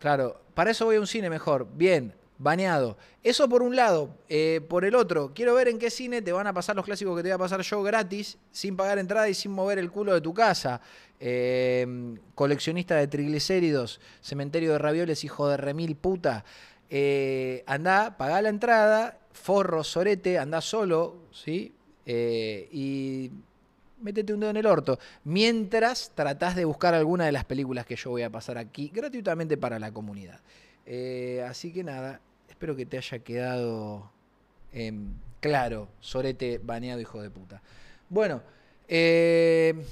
Claro, para eso voy a un cine mejor. Bien, bañado. Eso por un lado. Eh, por el otro, quiero ver en qué cine te van a pasar los clásicos que te voy a pasar yo gratis, sin pagar entrada y sin mover el culo de tu casa. Em, coleccionista de triglicéridos, cementerio de ravioles, hijo de remil puta. Eh, andá, pagá la entrada, forro, sorete, andá solo, ¿sí? Eh, y métete un dedo en el orto. Mientras tratás de buscar alguna de las películas que yo voy a pasar aquí gratuitamente para la comunidad. Eh, así que nada, espero que te haya quedado em, claro, sorete baneado hijo de puta. Bueno, eh,